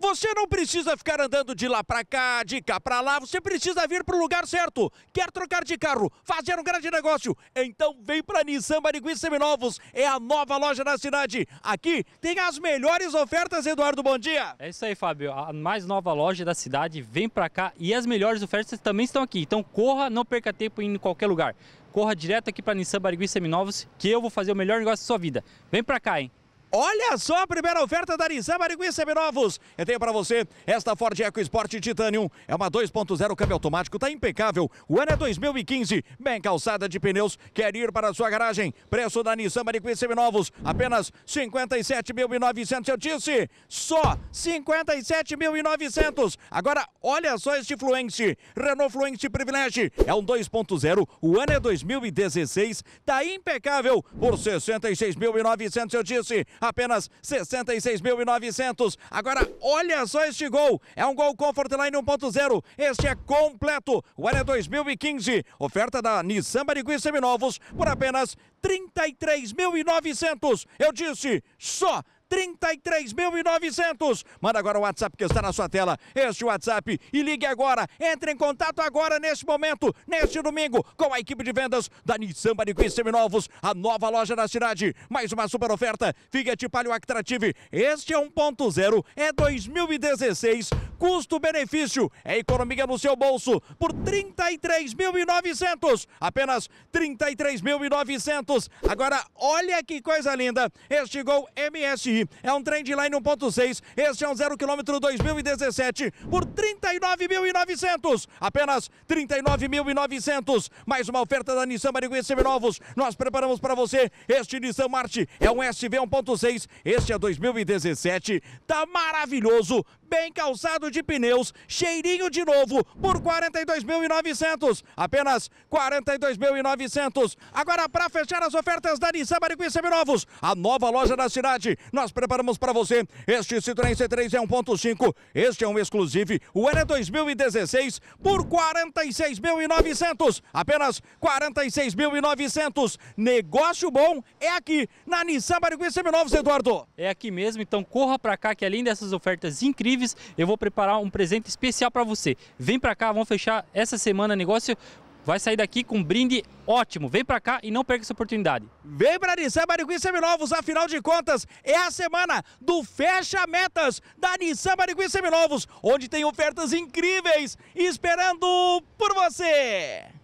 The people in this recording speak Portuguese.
Você não precisa ficar andando de lá para cá, de cá para lá, você precisa vir para o lugar certo. Quer trocar de carro, fazer um grande negócio? Então vem para Nissan Barigui Seminovos, é a nova loja da cidade. Aqui tem as melhores ofertas, Eduardo, bom dia. É isso aí, Fábio, a mais nova loja da cidade, vem para cá e as melhores ofertas também estão aqui. Então corra, não perca tempo em qualquer lugar. Corra direto aqui para Nissan Barigui Seminovos, que eu vou fazer o melhor negócio da sua vida. Vem para cá, hein? Olha só a primeira oferta da Arizaba Linguiça Seminovos. Eu tenho para você esta Ford EcoSport Titanium. É uma 2.0 câmbio automático, tá impecável. O ano é 2015, bem calçada de pneus. Quer ir para a sua garagem? Preço da Nissan Maricunha Seminovos, apenas 57.900. Eu disse, só 57.900. Agora, olha só este Fluence. Renault Fluence Privilege. É um 2.0, o ano é 2016, tá impecável. Por 66.900, eu disse apenas 66.900. Agora, olha só este gol. É um gol Comfort Line 1.0. Este é completo. O ano é 2015. Oferta da Nissan Barigui Seminovos por apenas 33.900. Eu disse, só 33.900. Manda agora o WhatsApp que está na sua tela. Este WhatsApp e ligue agora. Entre em contato agora neste momento, neste domingo, com a equipe de vendas da Nissan Bariquim Seminovos, a nova loja da cidade. Mais uma super oferta. Fiat Palio Actrative. Este é 1.0, é 2016. Custo-benefício é economia no seu bolso por 33.900. Apenas 33.900. Agora, olha que coisa linda. Este Gol MSI é um trem de line 1.6. Este é um 0 km 2017 por 39.900. Apenas 39.900. Mais uma oferta da Nissan Mariguinha Seminovos. Nós preparamos para você este Nissan Marte. É um SV 1.6. Este é 2017. Tá maravilhoso bem calçado de pneus, cheirinho de novo por 42.900, apenas 42.900. Agora para fechar as ofertas da Nissan e Seminovos, a nova loja da cidade, nós preparamos para você este Citroën C3 é 1.5, este é um exclusivo, o é era 2016 por 46.900, apenas 46.900. Negócio bom é aqui na Nissan e Seminovos, Eduardo. É aqui mesmo, então corra para cá que é além dessas ofertas incríveis eu vou preparar um presente especial para você. Vem para cá, vamos fechar essa semana negócio vai sair daqui com um brinde ótimo. Vem para cá e não perca essa oportunidade. Vem para Nissan Maricui Seminovos, afinal de contas, é a semana do Fecha Metas da Nissan Maricui Seminovos, onde tem ofertas incríveis esperando por você.